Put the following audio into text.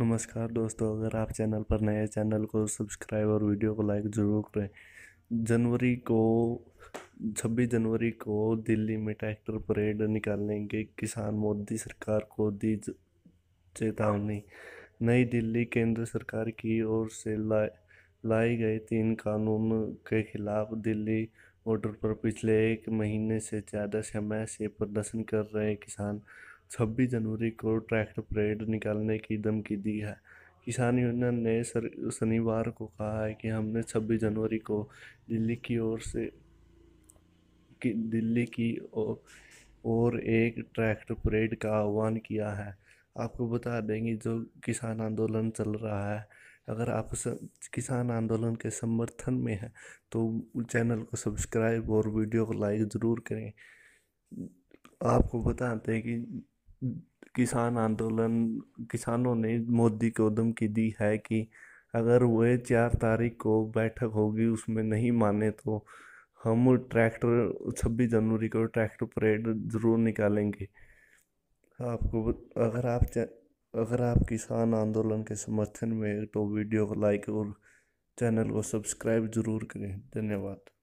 नमस्कार दोस्तों अगर आप चैनल पर नए चैनल को सब्सक्राइब और वीडियो को लाइक ज़रूर करें जनवरी को 26 जनवरी को दिल्ली में ट्रैक्टर परेड निकालेंगे किसान मोदी सरकार को दी चेतावनी नई दिल्ली केंद्र सरकार की ओर से लाए लाए गए तीन कानून के खिलाफ दिल्ली बॉर्डर पर पिछले एक महीने से ज़्यादा समय से प्रदर्शन कर रहे किसान छब्बीस जनवरी को ट्रैक्टर परेड निकालने की धमकी दी है किसान यूनियन ने शनिवार को कहा है कि हमने 26 जनवरी को दिल्ली की ओर से कि दिल्ली की ओर एक ट्रैक्टर परेड का आह्वान किया है आपको बता देंगे जो किसान आंदोलन चल रहा है अगर आप स, किसान आंदोलन के समर्थन में हैं तो चैनल को सब्सक्राइब और वीडियो को लाइक ज़रूर करें आपको बताते हैं कि किसान आंदोलन किसानों ने मोदी को धमकी दी है कि अगर वे चार तारीख को बैठक होगी उसमें नहीं माने तो हम ट्रैक्टर छब्बीस जनवरी को ट्रैक्टर परेड ज़रूर निकालेंगे आपको अगर आप अगर आप किसान आंदोलन के समर्थन में तो वीडियो को लाइक और चैनल को सब्सक्राइब ज़रूर करें धन्यवाद